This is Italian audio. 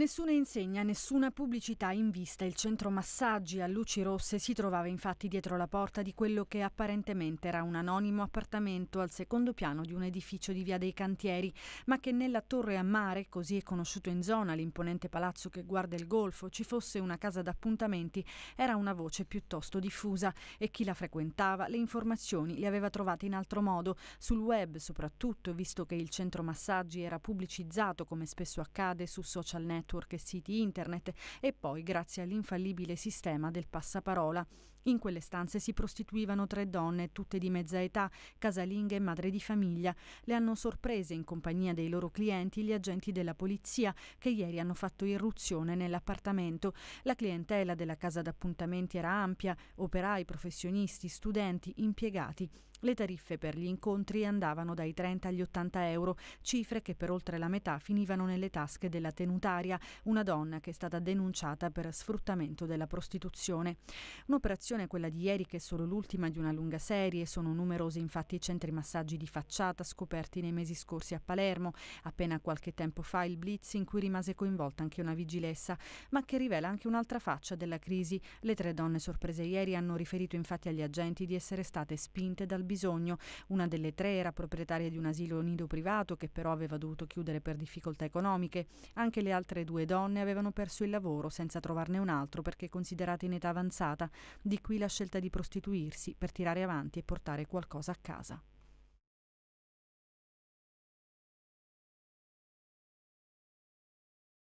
Nessuna insegna, nessuna pubblicità in vista. Il centro massaggi a luci rosse si trovava infatti dietro la porta di quello che apparentemente era un anonimo appartamento al secondo piano di un edificio di Via dei Cantieri, ma che nella torre a mare, così è conosciuto in zona l'imponente palazzo che guarda il golfo, ci fosse una casa d'appuntamenti, era una voce piuttosto diffusa e chi la frequentava le informazioni le aveva trovate in altro modo, sul web soprattutto, visto che il centro massaggi era pubblicizzato come spesso accade su social network network e siti internet e poi grazie all'infallibile sistema del passaparola. In quelle stanze si prostituivano tre donne, tutte di mezza età, casalinghe e madre di famiglia. Le hanno sorprese in compagnia dei loro clienti gli agenti della polizia che ieri hanno fatto irruzione nell'appartamento. La clientela della casa d'appuntamenti era ampia, operai, professionisti, studenti, impiegati. Le tariffe per gli incontri andavano dai 30 agli 80 euro, cifre che per oltre la metà finivano nelle tasche della tenutaria, una donna che è stata denunciata per sfruttamento della prostituzione. Un'operazione situazione, quella di ieri, che è solo l'ultima di una lunga serie. Sono numerosi infatti i centri massaggi di facciata scoperti nei mesi scorsi a Palermo, appena qualche tempo fa il blitz in cui rimase coinvolta anche una vigilessa, ma che rivela anche un'altra faccia della crisi. Le tre donne sorprese ieri hanno riferito infatti agli agenti di essere state spinte dal bisogno. Una delle tre era proprietaria di un asilo nido privato che però aveva dovuto chiudere per difficoltà economiche. Anche le altre due donne avevano perso il lavoro senza trovarne un altro perché considerate in età avanzata. Di qui la scelta di prostituirsi per tirare avanti e portare qualcosa a casa.